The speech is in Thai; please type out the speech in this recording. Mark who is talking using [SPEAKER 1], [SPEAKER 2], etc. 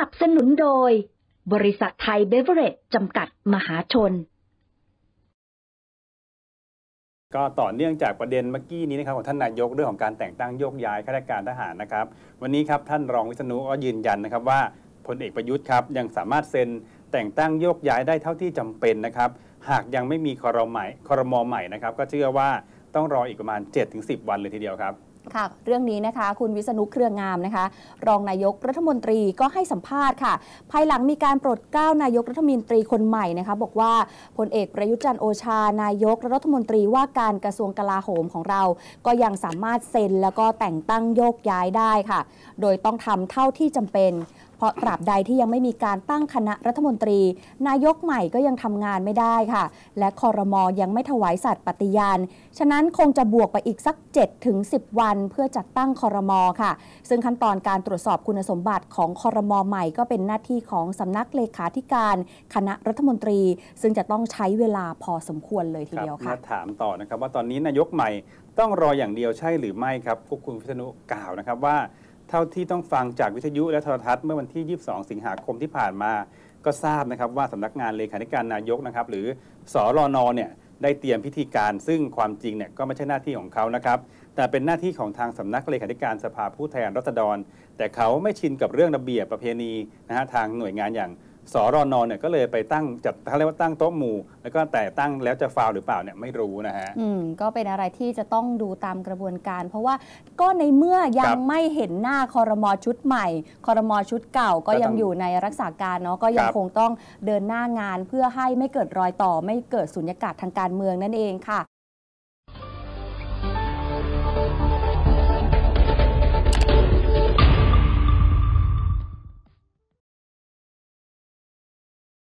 [SPEAKER 1] นับสนุนโดยบริษัทไทยเบเวอร์เรจจำกัดมหาช
[SPEAKER 2] น ก็ต่อเนื่องจากประเด็นเมื่อกี้นี้นะครับของท่านนายกเรื่องของการแต่งตั้งโยกย้ายข้าราชการทหารนะครับวันนี้ครับท่านรองวิษณุก็ยืนยันนะครับว่าพลเอกประยุทธ์ครับยังสามารถเซ็นแต่งตั้งโยกย้ายได้เท่าที่จำเป็นนะครับหากยังไม่มีคอรมใหม่คอรมอใหม่นะครับก็เชื่อว่าต้องรออีกประมาณ 7-10 วันเลยทีเดียวครับ
[SPEAKER 1] ค่ะเรื่องนี้นะคะคุณวิษณุเครืองามนะคะรองนายกรัฐมนตรีก็ให้สัมภาษณ์ค่ะ ภายหลังมีการโปรดเก้านายกรัฐมนตรีคนใหม่นะคะบอกว่าพลเอกประยุจันโอชานายกรัฐมนตรีว่าการกระทรวงกลาโหมของเราก็ยังสามารถเซ็นแล้วก็แต่งตั้งโยกย้ายได้ค่ะ โดยต้องทำเท่าที่จำเป็นเพราะตราบใดที่ยังไม่มีการตั้งคณะรัฐมนตรี นายกใหม่ก็ยังทำงานไม่ได้ค่ะ และคอรมอยังไม่ถวายสัตย์ปฏิญาณ ฉะนั้นคงจะบวกไปอีกสัก7ถึง10 วันเพื่อจัดตั้งคอรมอค่ะ ซึ่งขั้นตอนการตรวจสอบคุณสมบัติของคอรมอใหม่ก็เป็นหน้าที่ของสำนักเลขาธิการคณะรัฐมนตรีซึ่งจะต้องใช้เวลาพอสมควรเลยทีเดียวค่ะมา
[SPEAKER 2] ถามต่อนะครับว่าตอนนี้นายกใหม่ต้องรออย่างเดียวใช่หรือไม่ครับพวกคุณพิษณุกล่าวนะครับว่าเท่าที่ต้องฟังจากวิทยุและโทรทัศน์เมื่อวันที่ 22 สิงหาคมที่ผ่านมา ก็ทราบนะครับว่าสำนักงานเลขาธิการนายกนะครับหรือสรนเนี่ยได้เตรียมพิธีการซึ่งความจริงเนี่ยก็ไม่ใช่หน้าที่ของเขานะครับ แต่เป็นหน้าที่ของทางสำนักเลขาธิการสภาผู้แทนรัษฎร แต่เขาไม่ชินกับเรื่องระเบียบประเพณีนะฮะทางหน่วยงานอย่างสรนเนี่ยก็เลยไปตั้งจัดเขาเรียกว่าตั้งโต๊ะหมู่แล้วก็แต่ตั้งแล้วจะฟาวหรือเปล่าเนี่ยไม่รู้นะฮะอื
[SPEAKER 1] ม ก็เป็นอะไรที่จะต้องดูตามกระบวนการ เพราะว่าก็ในเมื่อยังไม่เห็นหน้าคอรมอชุดใหม่คอรมอชุดเก่า ก็ยังอยู่ในรักษาการเนาะก็ยังคงต้องเดินหน้างานเพื่อให้ไม่เกิดรอยต่อไม่เกิดสุญญากาศทางการเมืองนั่นเองค่ะ